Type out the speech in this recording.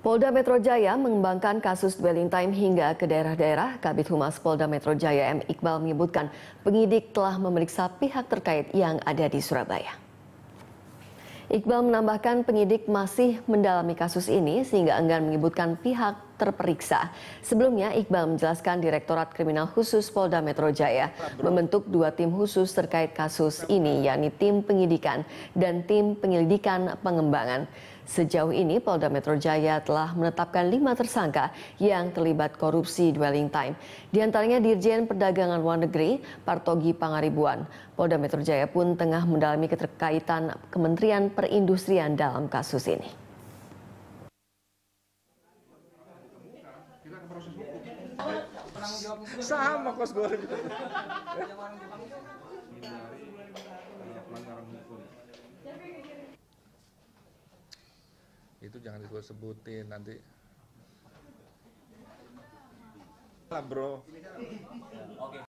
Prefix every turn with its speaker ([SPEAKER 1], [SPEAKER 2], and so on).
[SPEAKER 1] Polda Metro Jaya mengembangkan kasus dwelling time hingga ke daerah-daerah. Kabit Humas Polda Metro Jaya M. Iqbal menyebutkan penyidik telah memeriksa pihak terkait yang ada di Surabaya. Iqbal menambahkan penyidik masih mendalami kasus ini sehingga enggan menyebutkan pihak terperiksa. Sebelumnya, Iqbal menjelaskan Direktorat Kriminal Khusus Polda Metro Jaya membentuk dua tim khusus terkait kasus ini, yakni tim penyidikan dan tim penyelidikan pengembangan. Sejauh ini, Polda Metro Jaya telah menetapkan lima tersangka yang terlibat korupsi dwelling time. Di antaranya Dirjen Perdagangan Luar Negeri, Partogi Pangaribuan. Polda Metro Jaya pun tengah mendalami keterkaitan Kementerian Perindustrian dalam kasus ini.
[SPEAKER 2] proses hukum. Sama kos gue. Itu jangan gue sebutin
[SPEAKER 3] nanti. Lah bro. Oke.